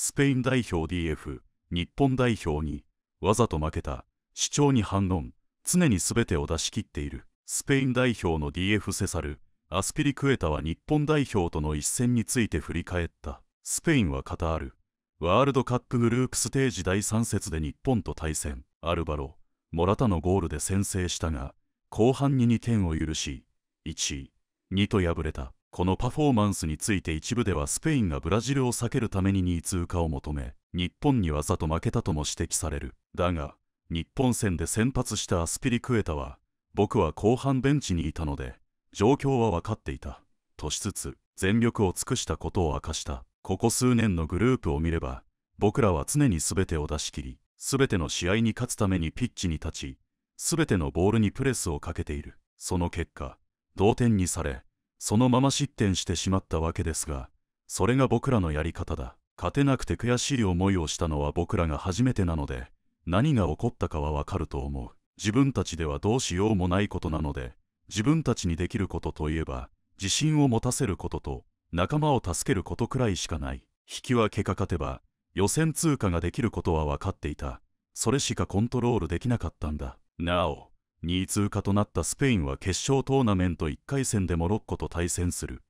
スペイン代表 DF、日本代表に、わざと負けた、主張に反論、常に全てを出し切っている。スペイン代表の DF セサル、アスピリクエタは日本代表との一戦について振り返った。スペインはカタール。ワールドカップグループステージ第3節で日本と対戦。アルバロ、モラタのゴールで先制したが、後半に2点を許し、1 2と敗れた。このパフォーマンスについて一部ではスペインがブラジルを避けるために2位通過を求め日本にわざと負けたとも指摘されるだが日本戦で先発したアスピリクエタは僕は後半ベンチにいたので状況は分かっていたとしつつ全力を尽くしたことを明かしたここ数年のグループを見れば僕らは常に全てを出し切り全ての試合に勝つためにピッチに立ち全てのボールにプレスをかけているその結果同点にされそのまま失点してしまったわけですが、それが僕らのやり方だ。勝てなくて悔しい思いをしたのは僕らが初めてなので、何が起こったかはわかると思う。自分たちではどうしようもないことなので、自分たちにできることといえば、自信を持たせることと、仲間を助けることくらいしかない。引き分けか勝てば、予選通過ができることは分かっていた。それしかコントロールできなかったんだ。なお、2位通過となったスペインは決勝トーナメント1回戦でモロッコと対戦する。